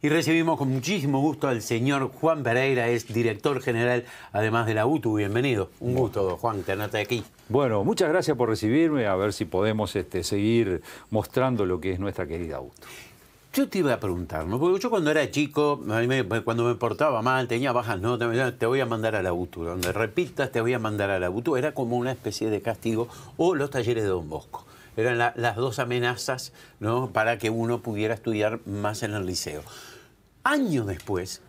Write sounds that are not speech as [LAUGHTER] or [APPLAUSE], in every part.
Y recibimos con muchísimo gusto al señor Juan Pereira, es director general, además de la UTU. Bienvenido. Un gusto, Juan, tenerte aquí. Bueno, muchas gracias por recibirme. A ver si podemos este, seguir mostrando lo que es nuestra querida UTU. Yo te iba a preguntar, Porque yo cuando era chico, cuando me portaba mal, tenía bajas notas, te voy a mandar a la UTU. Donde repitas, te voy a mandar a la UTU. Era como una especie de castigo. O los talleres de Don Bosco eran las dos amenazas ¿no? para que uno pudiera estudiar más en el liceo. Años después,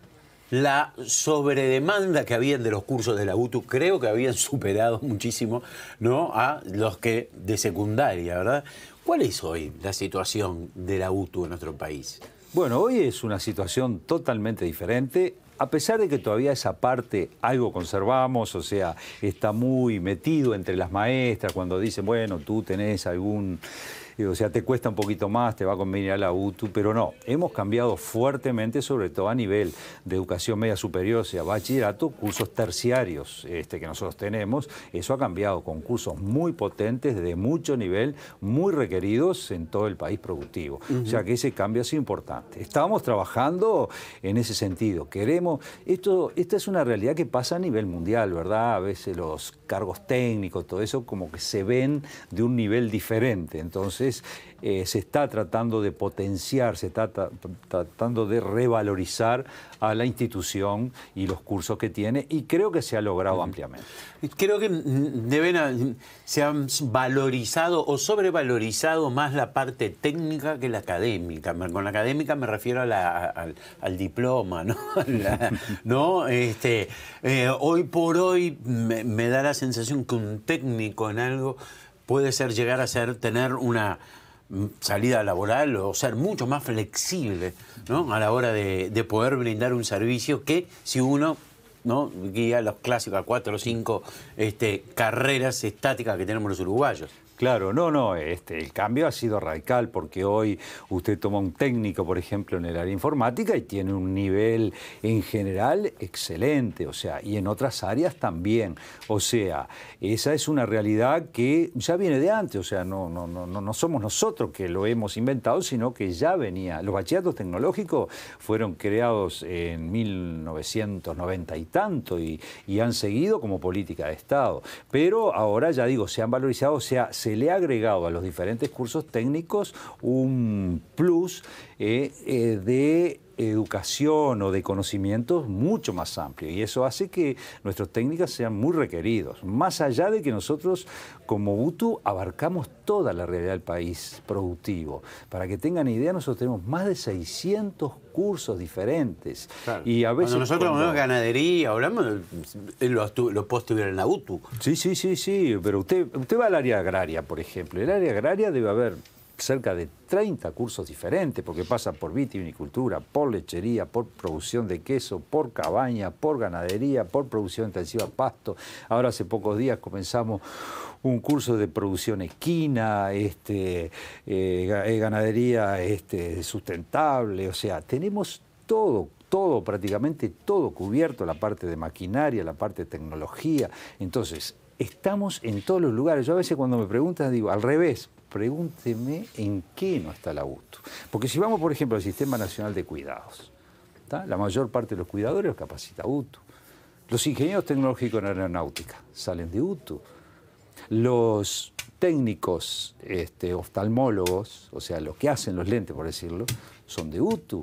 la sobredemanda que habían de los cursos de la UTU, creo que habían superado [LAUGHS] muchísimo ¿no? a los que de secundaria, ¿verdad? ¿Cuál es hoy la situación de la UTU en nuestro país? Bueno, hoy es una situación totalmente diferente a pesar de que todavía esa parte algo conservamos, o sea, está muy metido entre las maestras cuando dicen, bueno, tú tenés algún o sea, te cuesta un poquito más, te va a convenir a la UTU, pero no, hemos cambiado fuertemente, sobre todo a nivel de educación media superior, o sea, bachillerato, cursos terciarios este, que nosotros tenemos, eso ha cambiado con cursos muy potentes, de mucho nivel, muy requeridos en todo el país productivo. O sea que ese cambio es importante. Estamos trabajando en ese sentido, queremos, esto, esta es una realidad que pasa a nivel mundial, ¿verdad? A veces los cargos técnicos, todo eso como que se ven de un nivel diferente, entonces eh, se está tratando de potenciar, se está tratando de revalorizar a la institución y los cursos que tiene y creo que se ha logrado ampliamente. Creo que se han valorizado o sobrevalorizado más la parte técnica que la académica. Con la académica me refiero al, diploma, ¿no? [LAUGHS] Este, eh, hoy por hoy me da la sensación que un técnico en algo puede ser llegar a ser, tener una mm, salida laboral o ser mucho más flexible ¿no? a la hora de, poder brindar un servicio que si uno ¿no? guía los clásicos, cuatro o cinco este, carreras estáticas que tenemos los uruguayos. Claro, no, no, este, el cambio ha sido radical porque hoy usted toma un técnico, por ejemplo, en el área informática y tiene un nivel en general excelente, o sea, y en otras áreas también. O sea, esa es una realidad que ya viene de antes, o sea, no, no, no, no somos nosotros que lo hemos inventado, sino que ya venía. Los bachillatos tecnológicos fueron creados en 1990 y tanto y, y han seguido como política de Estado. Pero ahora, ya digo, se han valorizado, o sea, se le ha agregado a los diferentes cursos técnicos un plus eh, eh, de educación o de conocimientos mucho más amplio. Y eso hace que nuestras técnicas sean muy requeridos, más allá de que nosotros como UTU abarcamos toda la realidad del país productivo. Para que tengan idea, nosotros tenemos más de 600 cursos diferentes. Y a veces cuando nosotros hablamos de ganadería, hablamos, los, los postes en la UTU. Sí, sí, sí, sí, pero usted, usted va al área agraria, por ejemplo. el área agraria debe haber cerca de 30 cursos diferentes, porque pasa por vitivinicultura, por lechería, por producción de queso, por cabaña, por ganadería, por producción intensiva pasto. Ahora hace pocos días comenzamos un curso de producción esquina este, eh, eh, ganadería este, sustentable, o sea, tenemos todo todo, prácticamente todo cubierto, la parte de maquinaria, la parte de tecnología. Entonces, estamos en todos los lugares. Yo a veces cuando me preguntan digo, al revés, pregúnteme en qué no está la UTU, Porque si vamos, por ejemplo, al Sistema Nacional de Cuidados, la mayor parte de los cuidadores los capacita UTU. Los ingenieros tecnológicos en aeronáutica salen de UTU. Los técnicos este, oftalmólogos, o sea, los que hacen los lentes, por decirlo, son de UTU.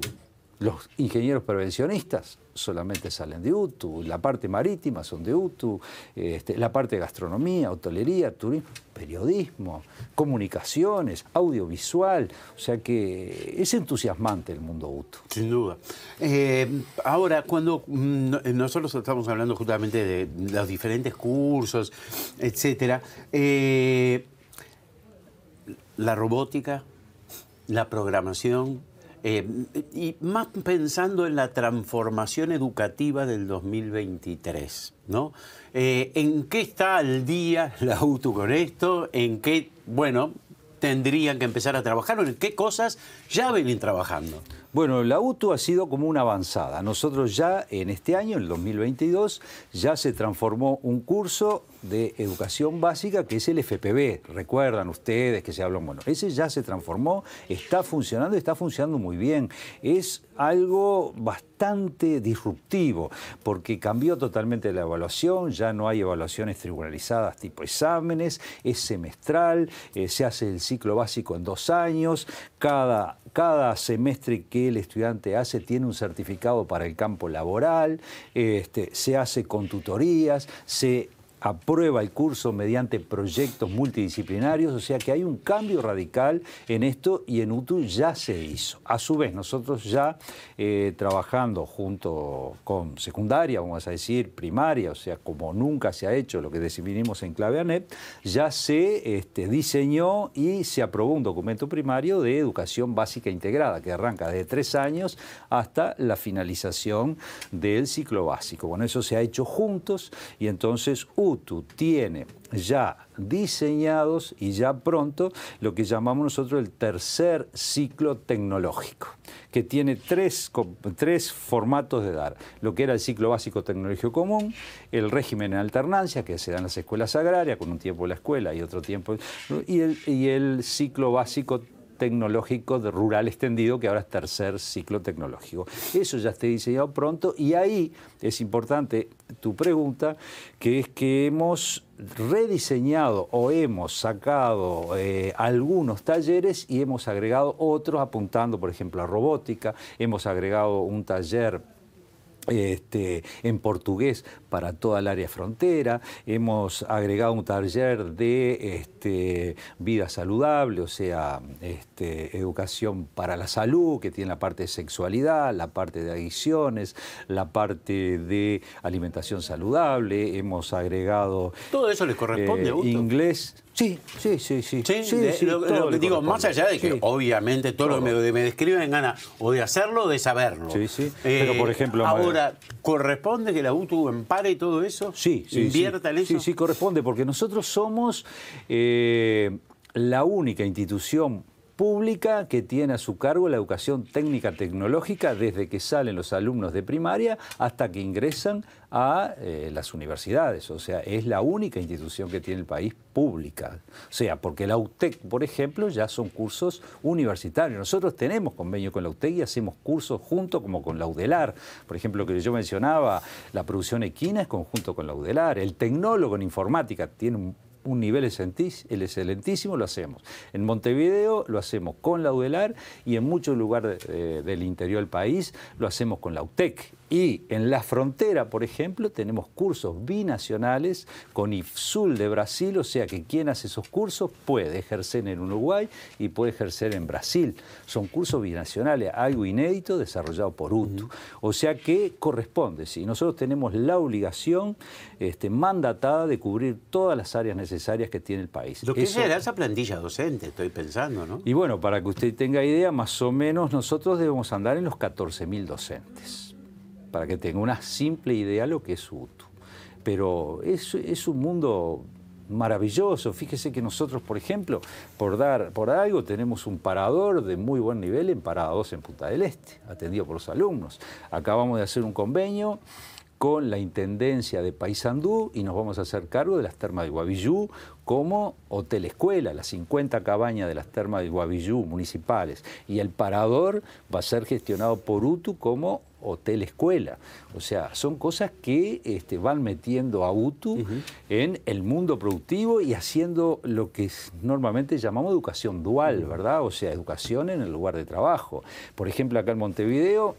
Los ingenieros prevencionistas solamente salen de UTU, la parte marítima son de UTU, este, la parte de gastronomía, hotelería, turismo, periodismo, comunicaciones, audiovisual. O sea que es entusiasmante el mundo UTU. Sin duda. Eh, ahora, cuando mm, nosotros estamos hablando justamente de los diferentes cursos, etcétera, eh, la robótica, la programación, eh, y más pensando en la transformación educativa del 2023, ¿no? Eh, ¿En qué está al día la UTU con esto? ¿En qué, bueno, tendrían que empezar a trabajar o en qué cosas ya venían trabajando? Bueno, la UTU ha sido como una avanzada. Nosotros ya en este año, en el 2022, ya se transformó un curso de educación básica, que es el FPB. Recuerdan ustedes que se habló, bueno, ese ya se transformó, está funcionando y está funcionando muy bien. Es algo bastante disruptivo, porque cambió totalmente la evaluación, ya no hay evaluaciones tribunalizadas tipo exámenes, es semestral, eh, se hace el ciclo básico en dos años, cada, cada semestre que el estudiante hace tiene un certificado para el campo laboral, este, se hace con tutorías, se aprueba el curso mediante proyectos multidisciplinarios, o sea que hay un cambio radical en esto y en UTU ya se hizo. A su vez, nosotros ya eh, trabajando junto con secundaria, vamos a decir, primaria, o sea, como nunca se ha hecho lo que definimos en clave ANEP, ya se este, diseñó y se aprobó un documento primario de educación básica integrada, que arranca de tres años hasta la finalización del ciclo básico. Bueno, eso se ha hecho juntos y entonces tiene ya diseñados y ya pronto lo que llamamos nosotros el tercer ciclo tecnológico, que tiene tres, formatos de dar, lo que era el ciclo básico tecnológico común, el régimen en alternancia, que se dan las escuelas agrarias, con un tiempo la escuela y otro tiempo, y el, y el ciclo básico tecnológico de rural extendido, que ahora es tercer ciclo tecnológico. Eso ya esté diseñado pronto y ahí es importante tu pregunta, que es que hemos rediseñado o hemos sacado eh, algunos talleres y hemos agregado otros apuntando, por ejemplo, a robótica, hemos agregado un taller este, en portugués para toda el área frontera. Hemos agregado un taller de este, vida saludable, o sea, este, educación para la salud, que tiene la parte de sexualidad, la parte de adicciones, la parte de alimentación saludable. Hemos agregado... Todo eso les corresponde, eh, Inglés. Sí, sí, sí, sí. Sí, lo, que digo, más allá de que obviamente todo lo que me, me, describen gana o de hacerlo o de saberlo. Sí, sí. Eh, Pero por ejemplo. Ahora, ¿corresponde que la UTU empare todo eso? Sí, sí. ¿Invierta eso? Sí, sí, corresponde, porque nosotros somos eh, la única institución pública que tiene a su cargo la educación técnica tecnológica desde que salen los alumnos de primaria hasta que ingresan a eh, las universidades. O sea, es la única institución que tiene el país pública. O sea, porque la UTEC, por ejemplo, ya son cursos universitarios. Nosotros tenemos convenio con la UTEC y hacemos cursos junto como con la UDELAR. Por ejemplo, que yo mencionaba, la producción equina es conjunto con la UDELAR. El tecnólogo en informática tiene un un nivel excelentísimo, lo hacemos. En Montevideo lo hacemos con la UDELAR y en muchos lugares eh, del interior del país lo hacemos con la UTEC y en la frontera, por ejemplo, tenemos cursos binacionales con IFSUL de Brasil, o sea que quien hace esos cursos puede ejercer en Uruguay y puede ejercer en Brasil. Son cursos binacionales, algo inédito desarrollado por UTU. O sea que corresponde, si nosotros tenemos la obligación este, mandatada de cubrir todas las áreas necesarias que tiene el país. Lo que será esa plantilla docente, estoy pensando, ¿no? Y bueno, para que usted tenga idea, más o menos nosotros debemos andar en los 14.000 docentes para que tenga una simple idea lo que es UTU. Pero es, un mundo maravilloso. Fíjese que nosotros, por ejemplo, por dar por algo, tenemos un parador de muy buen nivel en Parados en Punta del Este, atendido por los alumnos. Acabamos de hacer un convenio con la Intendencia de Paysandú y nos vamos a hacer cargo de las termas de Guavillú como hotel escuela, las 50 cabañas de las termas de Guavillú municipales. Y el parador va a ser gestionado por UTU como hotel escuela. O sea, son cosas que este, van metiendo a UTU en el mundo productivo y haciendo lo que normalmente llamamos educación dual, ¿verdad? O sea, educación en el lugar de trabajo. Por ejemplo, acá en Montevideo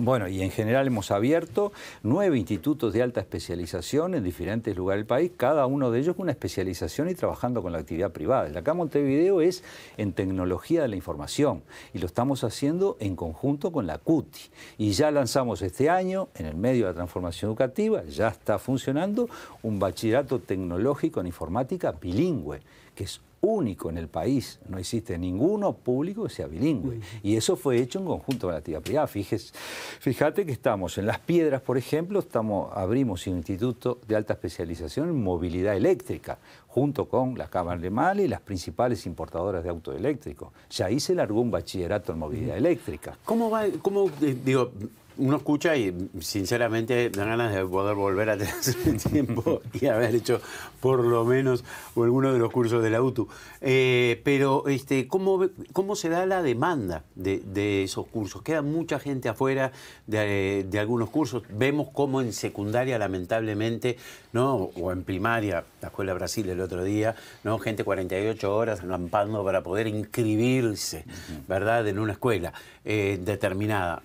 bueno, y en general hemos abierto nueve institutos de alta especialización en diferentes lugares del país, cada uno de ellos con una especialización y trabajando con la actividad privada. La acá Montevideo es en tecnología de la información y lo estamos haciendo en conjunto con la CUTI. Y ya lanzamos este año, en el medio de la transformación educativa, ya está funcionando un bachillerato tecnológico en informática bilingüe, que es único en el país, no existe ninguno público que sea bilingüe. Y eso fue hecho en conjunto con la actividad privada. Fíjese, fíjate que estamos en Las Piedras, por ejemplo, estamos, abrimos un instituto de alta especialización en movilidad eléctrica, junto con la Cámara de Mali y las principales importadoras de autos eléctricos. Ya ahí se largó un bachillerato en movilidad eléctrica. ¿Cómo va, cómo, eh, digo, uno escucha y sinceramente da ganas de poder volver a tener el [LAUGHS] tiempo y haber hecho por lo menos alguno de los cursos de la UTU. Eh, pero este, ¿cómo, ¿cómo se da la demanda de, esos cursos? Queda mucha gente afuera de, algunos cursos. Vemos cómo en secundaria, lamentablemente, ¿no? o en primaria, la Escuela Brasil el otro día, ¿no? gente 48 horas acampando para poder inscribirse ¿verdad? en una escuela eh, determinada.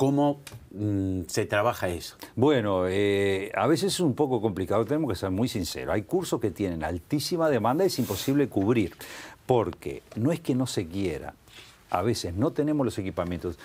¿Cómo mm, se trabaja eso? Bueno, eh, a veces es un poco complicado, tenemos que ser muy sinceros. Hay cursos que tienen altísima demanda y es imposible cubrir, porque no es que no se quiera, a veces no tenemos los equipamientos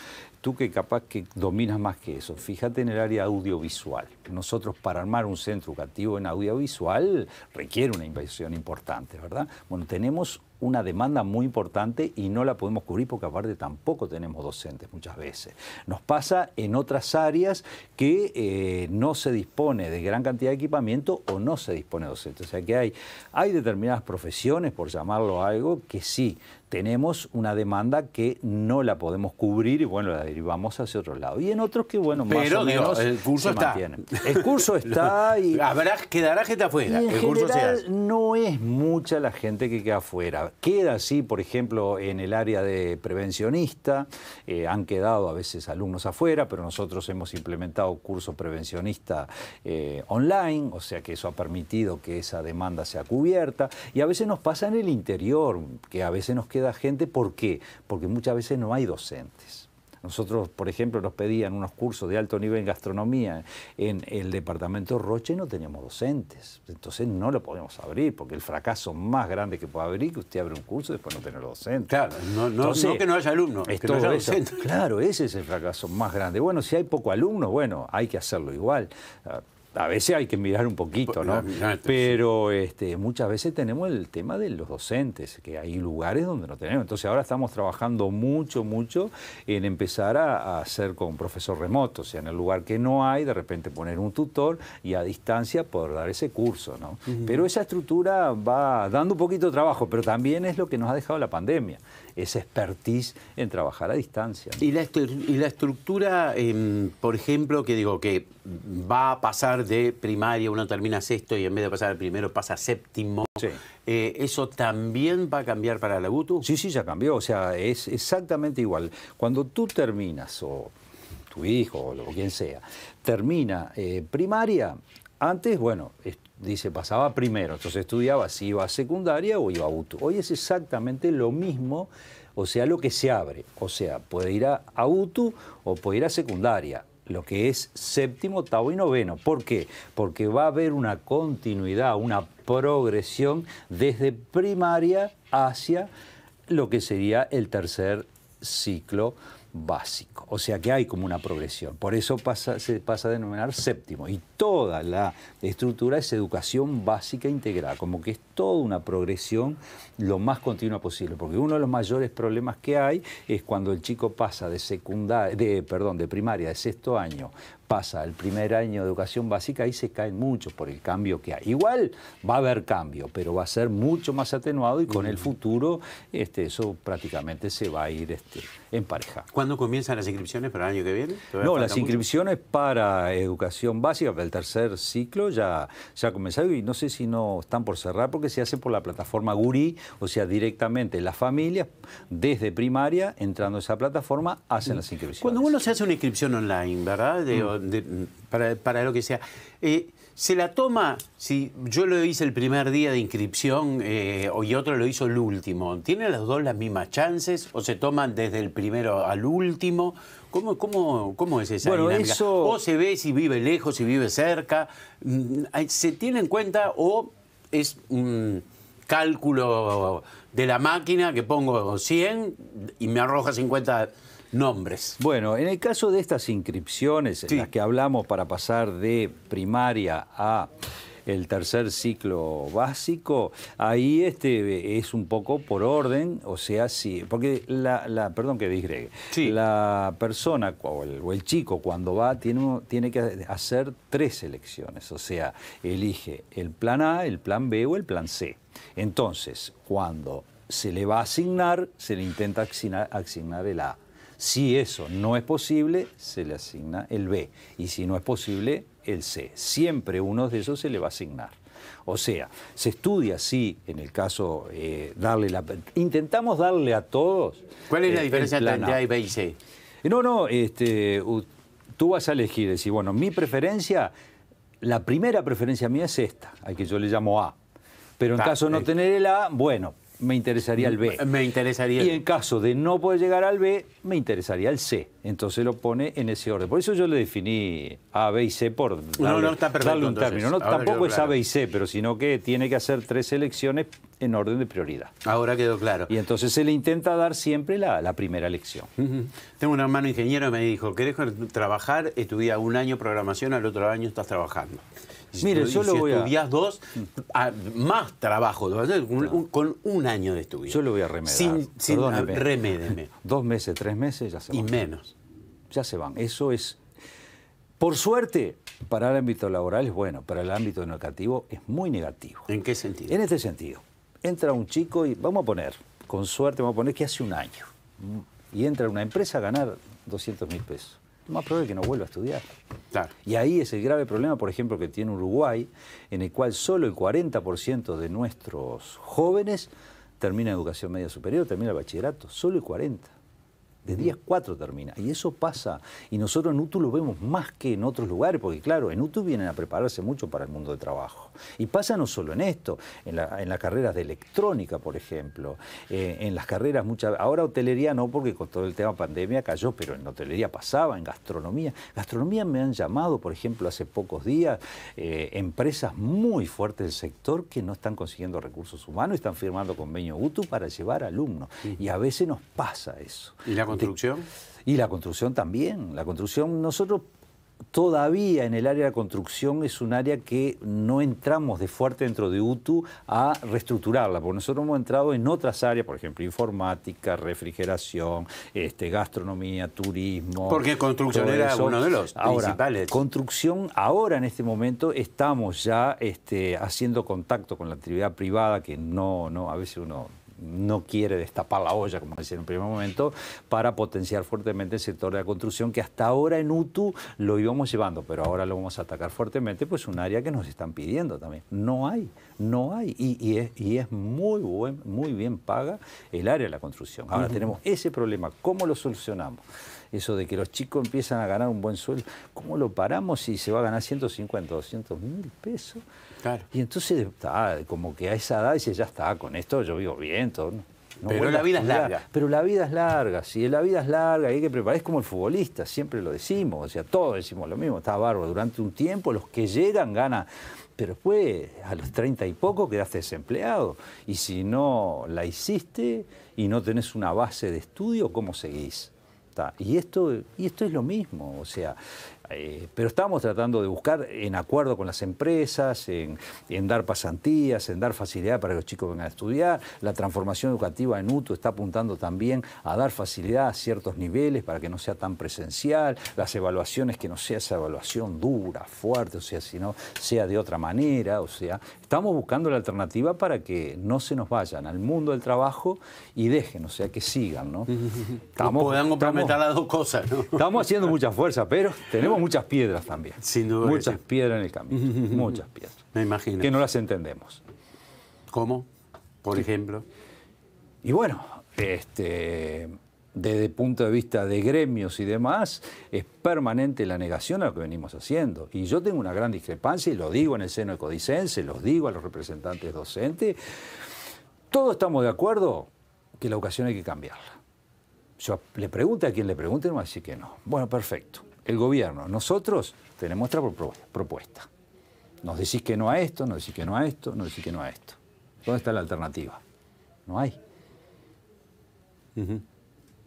tú que capaz que dominas más que eso, fíjate en el área audiovisual. Nosotros para armar un centro educativo en audiovisual requiere una inversión importante, ¿verdad? Bueno, tenemos una demanda muy importante y no la podemos cubrir porque aparte tampoco tenemos docentes muchas veces. Nos pasa en otras áreas que eh, no se dispone de gran cantidad de equipamiento o no se dispone de docentes. O sea que hay, hay determinadas profesiones, por llamarlo algo, que sí tenemos una demanda que no la podemos cubrir y bueno, la derivamos hacia otro lado. Y en otros que, bueno, más Pero, o menos el curso está. El curso está [LAUGHS] y... Habrá, quedará gente afuera. no es mucha la gente que queda afuera. Queda así, por ejemplo, en el área de prevencionista. Eh, han quedado a veces alumnos afuera, pero nosotros hemos implementado curso prevencionista eh, online, o sea que eso ha permitido que esa demanda sea cubierta. Y a veces nos pasa en el interior, que a veces nos queda gente. ¿Por qué? Porque muchas veces no hay docentes. Nosotros, por ejemplo, nos pedían unos cursos de alto nivel en gastronomía en el departamento Roche y no teníamos docentes. Entonces no lo podemos abrir, porque el fracaso más grande que puede abrir que usted abre un curso y después no tener docentes. Claro, no, no, que no haya alumnos, Claro, ese es el fracaso más grande. Bueno, si hay poco alumnos, bueno, hay que hacerlo igual. Ah, a veces hay que mirar un poquito, ¿no? Ah, este, pero este, muchas veces tenemos el tema de los docentes, que hay lugares donde no tenemos. Entonces ahora estamos trabajando mucho, mucho en empezar a, hacer con profesor remoto, o sea, en el lugar que no hay, de repente poner un tutor y a distancia poder dar ese curso, ¿no? Pero esa estructura va dando un poquito de trabajo, pero también es lo que nos ha dejado la pandemia, esa expertise en trabajar a distancia. ¿Y, la y la estructura, em, por ejemplo, que digo, que va a pasar de primaria, uno termina sexto y en vez de pasar al primero pasa séptimo. Eh, ¿Eso también va a cambiar para la UTU? Sí, sí, ya cambió. O sea, es exactamente igual. Cuando tú terminas, o tu hijo, o quien sea, termina eh, primaria, antes, bueno, dice, pasaba primero, entonces estudiaba si iba a secundaria o iba a UTU. Hoy es exactamente lo mismo, o sea, lo que se abre. O sea, puede ir a, a UTU o puede ir a secundaria lo que es séptimo, octavo y noveno. ¿Por qué? Porque va a haber una continuidad, una progresión desde primaria hacia lo que sería el tercer ciclo básico. O sea que hay como una progresión. Por eso se pasa a denominar séptimo toda la estructura es educación básica integrada... como que es toda una progresión lo más continua posible, porque uno de los mayores problemas que hay es cuando el chico pasa de secundaria, de perdón, de primaria, de sexto año, pasa al primer año de educación básica, ahí se caen muchos por el cambio que hay. Igual va a haber cambio, pero va a ser mucho más atenuado y con el futuro este, eso prácticamente se va a ir este, en pareja. ¿Cuándo comienzan las inscripciones para el año que viene? No, las inscripciones para educación básica, el tercer ciclo ya, se ha comenzado y no sé si no están por cerrar porque se hace por la plataforma Guri, o sea, directamente las familias desde primaria, entrando a esa plataforma, hacen las inscripciones. Cuando uno se hace una inscripción online, ¿verdad? Mm. para, lo que sea. Eh, se la toma, si yo lo hice el primer día de inscripción eh, y otro lo hizo el último, ¿tienen las dos las mismas chances o se toman desde el primero al último? ¿Cómo, cómo, es esa dinámica? O se ve si vive lejos, si vive cerca. Mm, ¿Se tiene en cuenta o es un cálculo de la máquina que pongo 100 y me arroja 50 nombres? Bueno, en el caso de estas inscripciones, en las que hablamos para pasar de primaria a el tercer ciclo básico, ahí este es un poco por orden, o sea, si, porque la, perdón que disgregue, la persona o el, chico cuando va tiene, tiene que hacer tres elecciones, o sea, elige el plan A, el plan B o el plan C. Entonces, cuando se le va a asignar, se le intenta asignar el A. Si eso no es posible, se le asigna el B. Y si no es posible, el C. Siempre uno de esos se le va a asignar. O sea, se estudia, si, en el caso, eh, darle la... Intentamos darle a todos... ¿Cuál es la eh, diferencia entre A y B y C? Eh, no, no, este, tú vas a elegir, decir, bueno, mi preferencia, la primera preferencia mía es esta, al que yo le llamo A. Pero en ah, caso de no tener el A, bueno, me interesaría el B. Me interesaría. Y en caso de no poder llegar al B, me interesaría el C. Entonces lo pone en ese orden. Por eso yo le definí A, B y C por darle, no, no, está perfecto, un término. No, tampoco es A, B y C, pero sino que tiene que hacer tres elecciones en orden de prioridad. Ahora quedó claro. Y entonces se le intenta dar siempre la, primera elección. Tengo un hermano ingeniero que me dijo, ¿querés trabajar? Estudia un año programación, al otro año estás trabajando. Mire, yo lo voy a... dos, mm. más trabajo, con, un año de estudio. Yo lo voy a remedar. Sin, remédeme. [LAUGHS] Dos meses, tres meses, ya se van. Y menos. Ya se van. Eso es... Por suerte, para el ámbito laboral es bueno, para el ámbito educativo es muy negativo. ¿En qué sentido? En este sentido. Entra un chico y vamos a poner, con suerte vamos a poner que hace un año, mm, y entra una empresa a ganar 200 mil pesos más probable que no vuelva a estudiar. Y ahí es el grave problema, por ejemplo, que tiene Uruguay, en el cual solo el 40% de nuestros jóvenes termina educación media superior, termina el bachillerato, solo el 40% de días 4 termina. Y eso pasa. Y nosotros en UTU lo vemos más que en otros lugares, porque claro, en UTU vienen a prepararse mucho para el mundo de trabajo. Y pasa no solo en esto, en, las carreras de electrónica, por ejemplo, eh, en las carreras muchas... Ahora hotelería no, porque con todo el tema pandemia cayó, pero en hotelería pasaba, en gastronomía. Gastronomía me han llamado, por ejemplo, hace pocos días, eh, empresas muy fuertes del sector que no están consiguiendo recursos humanos, y están firmando convenio UTU para llevar alumnos. Y a veces nos pasa eso construcción? Y la construcción también. La construcción, nosotros todavía en el área de la construcción es un área que no entramos de fuerte dentro de UTU a reestructurarla, porque nosotros hemos entrado en otras áreas, por ejemplo, informática, refrigeración, este, gastronomía, turismo. Porque construcción era uno de los ahora, Construcción, ahora en este momento estamos ya este, haciendo contacto con la actividad privada, que no, no, a veces uno no quiere destapar la olla, como decía en un primer momento, para potenciar fuertemente el sector de la construcción, que hasta ahora en UTU lo íbamos llevando, pero ahora lo vamos a atacar fuertemente, pues un área que nos están pidiendo también. No hay, no hay. Y, es, muy, buen, muy bien paga el área de la construcción. Ahora tenemos ese problema, ¿cómo lo solucionamos? Eso de que los chicos empiezan a ganar un buen sueldo, ¿cómo lo paramos si se va a ganar 150, 200 mil pesos? Y entonces, está como que a esa edad dice, ya está, con esto yo vivo bien, todo. pero la vida es larga. Pero la vida es larga, sí, la vida es larga, hay que preparar. Es como el futbolista, siempre lo decimos, o sea, todos decimos lo mismo, está bárbaro. Durante un tiempo los que llegan ganan pero después, a los 30 y poco, quedaste desempleado. Y si no la hiciste y no tenés una base de estudio, ¿cómo seguís? Y esto, y esto es lo mismo, o sea, eh, pero estamos tratando de buscar en acuerdo con las empresas, en, dar pasantías, en dar facilidad para que los chicos vengan a estudiar. La transformación educativa en UTU está apuntando también a dar facilidad a ciertos niveles para que no sea tan presencial. Las evaluaciones, que no sea esa evaluación dura, fuerte, o sea, sino sea de otra manera, o sea, estamos buscando la alternativa para que no se nos vayan al mundo del trabajo y dejen, o sea, que sigan, ¿no? [LAUGHS] Estamos, podemos comprometer las dos cosas, ¿no? Estamos [LAUGHS] haciendo mucha fuerza, pero tenemos muchas piedras también. Sin duda. Muchas piedras en el camino, [LAUGHS] muchas piedras. Me imagino. Que no las entendemos. ¿Cómo? Por ejemplo. Y bueno, este, desde el punto de vista de gremios y demás, es permanente la negación a lo que venimos haciendo. Y yo tengo una gran discrepancia, y lo digo en el seno de Codicense, lo digo a los representantes docentes, todos estamos de acuerdo que la educación hay que cambiarla. Yo le pregunto a quien le pregunte, no va a decir que no. Bueno, perfecto. El gobierno, nosotros tenemos otra propuesta. Nos decís que no a esto, nos decís que no a esto, nos decís que no a esto. ¿Dónde está la alternativa? No hay.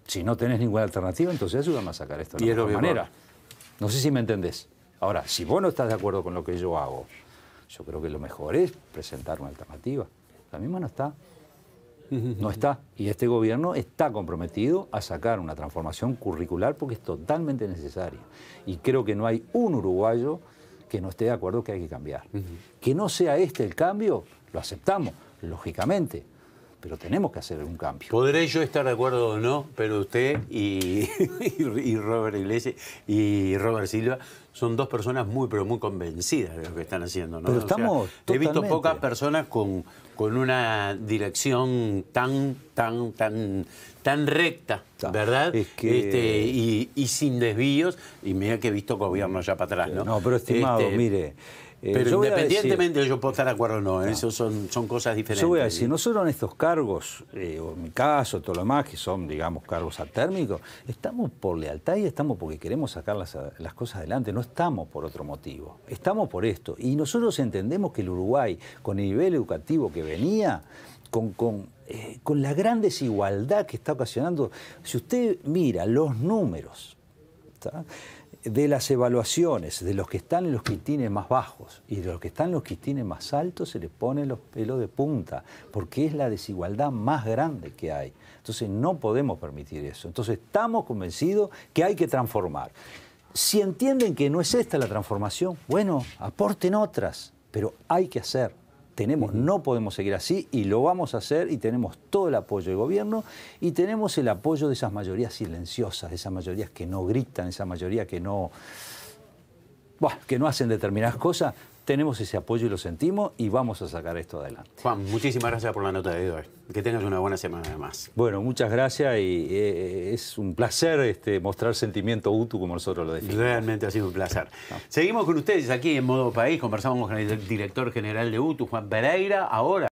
Si no tenés ninguna alternativa, entonces ayúdame a sacar esto de manera. No sé si me entendés. Ahora, si vos no estás de acuerdo con lo que yo hago, yo creo que lo mejor es presentar una alternativa. La misma no está. [LAUGHS] No está. Y este gobierno está comprometido a sacar una transformación curricular porque es totalmente necesaria. Y creo que no hay un uruguayo que no esté de acuerdo que hay que cambiar. Que no sea este el cambio, lo aceptamos, lógicamente pero tenemos que hacer un cambio. Podré yo estar de acuerdo o no, pero usted [LAUGHS] y, Robert Iglesias y Robert Silva son dos personas muy, pero muy convencidas de lo que están haciendo. estamos. he visto pocas personas con, con una dirección tan, tan, tan, tan recta, ¿verdad? Este, y, sin desvíos. Y mira que he visto gobierno allá para atrás, ¿no? pero estimado, este, mire. Eh, Pero independientemente decir, yo puedo estar de acuerdo o no, ¿eh? eso son, son, cosas diferentes. Yo voy a decir, nosotros en estos cargos, eh, o en mi caso, todo lo demás, que son, digamos, cargos atérmicos, estamos por lealtad y estamos porque queremos sacar las, cosas adelante, no estamos por otro motivo, estamos por esto. Y nosotros entendemos que el Uruguay, con el nivel educativo que venía, con, con, la gran desigualdad que está ocasionando, si usted mira los números, de las evaluaciones de los que están en los quitines más bajos y de los que están en los quitines más altos se les ponen los pelos de punta, porque es la desigualdad más grande que hay. Entonces no podemos permitir eso. Entonces estamos convencidos que hay que transformar. Si entienden que no es esta la transformación, bueno, aporten otras, pero hay que hacer tenemos, no podemos seguir así y lo vamos a hacer y tenemos todo el apoyo del gobierno y tenemos el apoyo de esas mayorías silenciosas, de esas mayorías que no gritan, esa mayoría que no, que no hacen determinadas cosas, tenemos ese apoyo y lo sentimos y vamos a sacar esto adelante. Juan, muchísimas gracias por la nota de hoy. Que tengas una buena semana además. Bueno, muchas gracias y eh, es un placer este, mostrar sentimiento UTU como nosotros lo decimos. Realmente ha sido un placer. Seguimos con ustedes aquí en Modo País, conversamos con el director general de UTU, Juan Pereira, ahora.